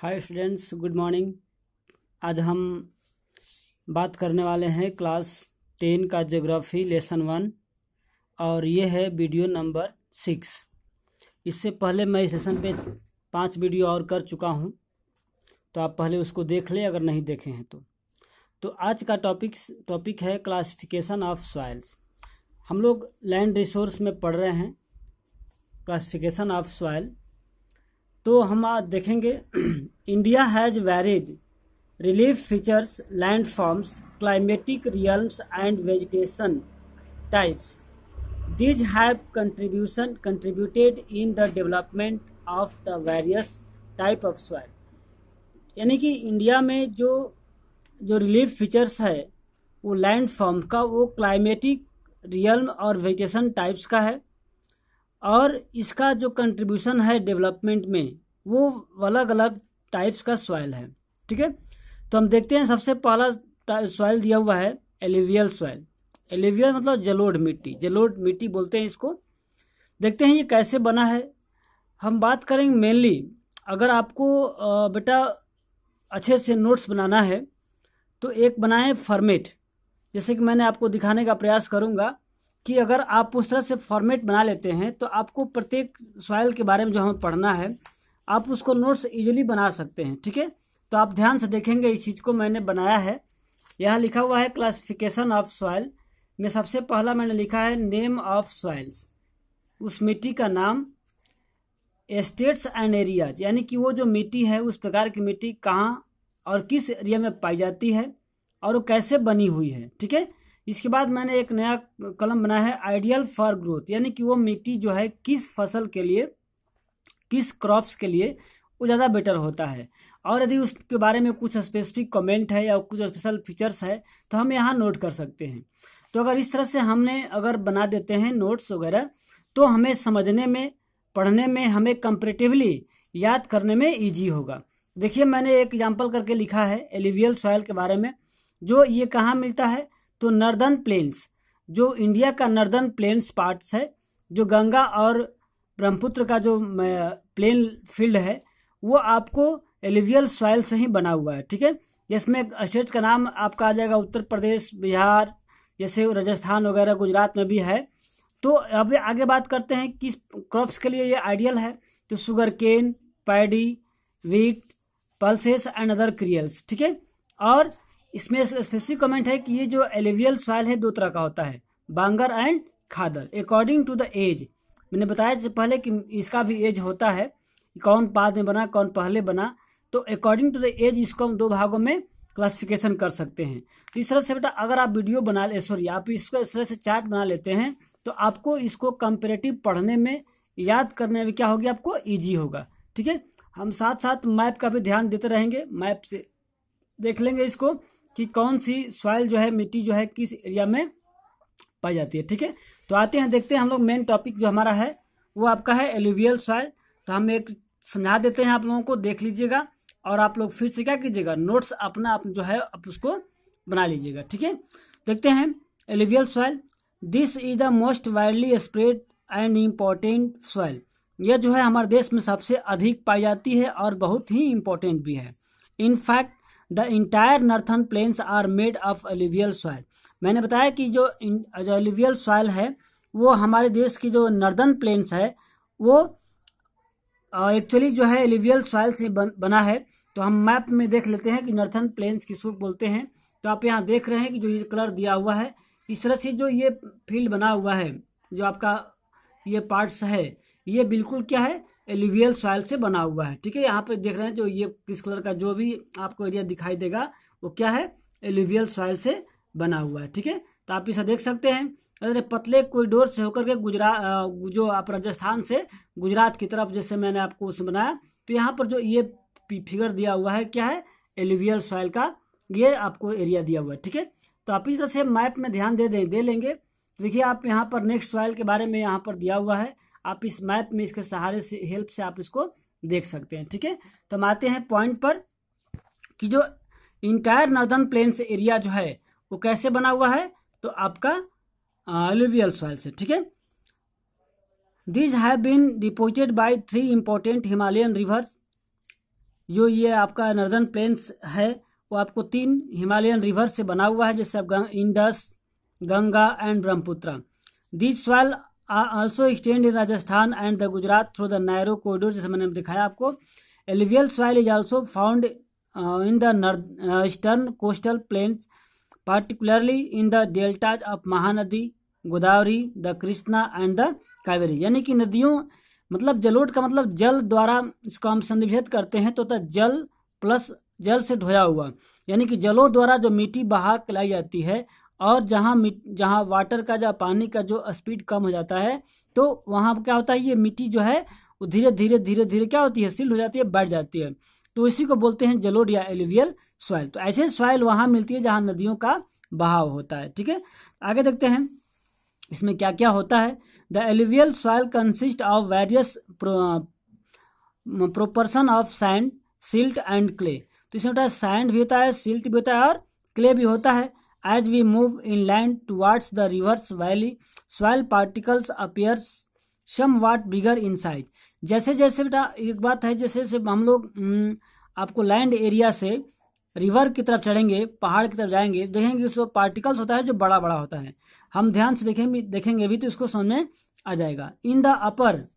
Hi students good morning आज हम बात करने वाले हैं क्लास टेन का जोग्राफी लेसन वन और ये है वीडियो नंबर सिक्स इससे पहले मैं इस सेशन पे पांच वीडियो और कर चुका हूँ तो आप पहले उसको देख लें अगर नहीं देखे हैं तो तो आज का टॉपिक टॉपिक है क्लासिफिकेशन ऑफ सॉइल्स हम लोग लैंड रिसोर्स में पढ़ रहे हैं क्लासिफिकेशन ऑफ सॉइल तो हम देखेंगे India has varied relief features land forms climatic realms and vegetation types these have contribution contributed in the development of the various type of soil यानी कि इंडिया में जो जो रिलीफ फीचर्स है वो लैंड फॉर्म का वो क्लाइमेटिक रियल और वेजिटेशन टाइप्स का है और इसका जो कंट्रीब्यूशन है डेवलपमेंट में वो अलग अलग टाइप्स का सॉयल है ठीक है तो हम देखते हैं सबसे पहला सॉयल दिया हुआ है एलिवियल सॉयल एलिवियल मतलब जलोढ़ मिट्टी जलोढ़ मिट्टी बोलते हैं इसको देखते हैं ये कैसे बना है हम बात करेंगे मेनली अगर आपको बेटा अच्छे से नोट्स बनाना है तो एक बनाएं फॉर्मेट जैसे कि मैंने आपको दिखाने का प्रयास करूँगा कि अगर आप उस तरह से फॉर्मेट बना लेते हैं तो आपको प्रत्येक सॉयल के बारे में जो हमें पढ़ना है आप उसको नोट्स इजीली बना सकते हैं ठीक है तो आप ध्यान से देखेंगे इस चीज़ को मैंने बनाया है यहाँ लिखा हुआ है क्लासिफिकेशन ऑफ सॉयल में सबसे पहला मैंने लिखा है नेम ऑफ सॉइल्स उस मिट्टी का नाम एस्टेट्स एंड एरियाज यानी कि वो जो मिट्टी है उस प्रकार की मिट्टी कहाँ और किस एरिया में पाई जाती है और वो कैसे बनी हुई है ठीक है इसके बाद मैंने एक नया कलम बनाया है आइडियल फॉर ग्रोथ यानी कि वो मिट्टी जो है किस फसल के लिए किस क्रॉप्स के लिए वो ज़्यादा बेटर होता है और यदि उसके बारे में कुछ स्पेसिफिक कमेंट है या कुछ स्पेशल फीचर्स है तो हम यहाँ नोट कर सकते हैं तो अगर इस तरह से हमने अगर बना देते हैं नोट्स वगैरह तो हमें समझने में पढ़ने में हमें कंपेटिवली याद करने में ईजी होगा देखिए मैंने एक एग्जाम्पल करके लिखा है एलिवियल सॉयल के बारे में जो ये कहाँ मिलता है तो नर्दर्न प्लेन्स जो इंडिया का नर्दर्न प्लेन्स पार्ट्स है जो गंगा और ब्रह्मपुत्र का जो प्लेन फील्ड है वो आपको एलिवियल सॉइल से ही बना हुआ है ठीक है जिसमें स्टेट का नाम आपका आ जाएगा उत्तर प्रदेश बिहार जैसे राजस्थान वगैरह गुजरात में भी है तो अब आगे बात करते हैं किस क्रॉप्स के लिए ये आइडियल है तो sugar cane paddy wheat pulses and other cereals ठीक है और इसमें स्पेसिफिक कमेंट है कि ये जो एलिवियल सॉइल है दो तरह का होता है bhangar and khadar according to the age मैंने बताया पहले कि इसका भी एज होता है कौन बाद में बना कौन पहले बना तो अकॉर्डिंग टू द एज इसको हम दो भागों में क्लासिफिकेशन कर सकते हैं तो इस तरह से बेटा अगर आप वीडियो बना ले सॉरी आप इसको इस तरह से चार्ट बना लेते हैं तो आपको इसको कंपेरेटिव पढ़ने में याद करने में क्या होगी आपको ईजी होगा ठीक है हम साथ साथ मैप का भी ध्यान देते रहेंगे मैप से देख लेंगे इसको कि कौन सी सॉइल जो है मिट्टी जो है किस एरिया में पाई जाती है ठीक है तो आते हैं देखते हैं हम लोग मेन टॉपिक जो हमारा है वो आपका है एलुवियल सॉइल तो हम एक समझा देते हैं आप लोगों को देख लीजिएगा और आप लोग फिर से क्या कीजिएगा नोट्स अपना आप जो है आप उसको बना लीजिएगा ठीक है देखते हैं alluvial soil this is the most widely spread and important soil यह जो है हमारे देश में सबसे अधिक पाई जाती है और बहुत ही इम्पोर्टेंट भी है in fact the entire northern plains are made of alluvial soil मैंने बताया कि जो जो एलिवियल सॉयल है वो हमारे देश की जो नर्दर्न प्लेन्स है वो एक्चुअली जो है एलिवियल सॉयल से बना है तो हम मैप में देख लेते हैं कि नर्थन प्लेन्स किसको बोलते हैं तो आप यहाँ देख रहे हैं कि जो ये कलर दिया हुआ है इस तरह से जो ये फील्ड बना हुआ है जो आपका ये पार्ट्स है ये बिल्कुल क्या है एलिवियल सॉइल से बना हुआ है ठीक है यहाँ पे देख रहे हैं जो ये किस कलर का जो भी आपको एरिया दिखाई देगा वो क्या है एलिवियल सॉइल से बना हुआ है ठीक है तो आप इसे देख सकते हैं अरे पतले कोरिडोर से होकर के गुजरात जो आप राजस्थान से गुजरात की तरफ जैसे मैंने आपको उसमें बनाया तो यहाँ पर जो ये फिगर दिया हुआ है क्या है एलिवियल सॉइल का ये आपको एरिया दिया हुआ है ठीक है तो आप इस तरह से मैप में ध्यान दे दें दे लेंगे देखिए आप यहाँ पर नेक्स्ट सॉइल के बारे में यहाँ पर दिया हुआ है आप इस मैप में इसके सहारे से हेल्प से आप इसको देख सकते हैं ठीक है तो हम आते हैं पॉइंट पर कि जो इंटायर नॉर्दर्न प्लेन्स एरिया जो है वो कैसे बना हुआ है तो आपका एलुवियल सॉइल से ठीक है these have been deposited by three important Himalayan rivers जो ये आपका नर्दर्न प्लेन्स है वो आपको तीन हिमालयन रिवर्स से बना हुआ है जैसे आप Indus Ganga and Brahmaputra this soil also also extend in Rajasthan and the Gujarat through the narrow corridor जैसे मैंने दिखाया आपको alluvial soil is also found in the eastern coastal plains particularly in the deltas of Mahanadi Godavari the Krishna and the Kaveri यानी कि नदियों मतलब जलोट का मतलब जल द्वारा इसको हम संदिभेद करते हैं तो जल प्लस जल से ढोया हुआ यानी कि जलों द्वारा जो मिट्टी बहा लाई जाती है और जहाँ जहाँ वाटर का जहाँ पानी का जो स्पीड कम हो जाता है तो वहाँ क्या होता है ये मिट्टी जो है वो धीरे धीरे धीरे धीरे क्या होती है सील हो जाती है बैठ जाती है तो इसी को बोलते हैं जलोड या एलिवियल सॉइल तो ऐसे सॉइल वहाँ मिलती है जहाँ नदियों का बहाव होता है ठीक है आगे देखते हैं इसमें क्या क्या होता है the alluvial soil consist of various proportion of sand silt and clay तो इसमें होता है सैंड भी होता है सिल्ट भी होता है और क्ले भी होता है As we move inland towards the river's valley, soil particles appears somewhat bigger in size. जैसे जैसे बेटा एक बात है जैसे जैसे हम लोग हम्म, आपको लैंड एरिया से रिवर की तरफ चढ़ेंगे पहाड़ की तरफ जाएंगे देखेंगे उसको पार्टिकल्स होता है जो बड़ा बड़ा होता है हम ध्यान से देखेंगे देखेंगे भी तो इसको समझ में आ जाएगा इन द अपर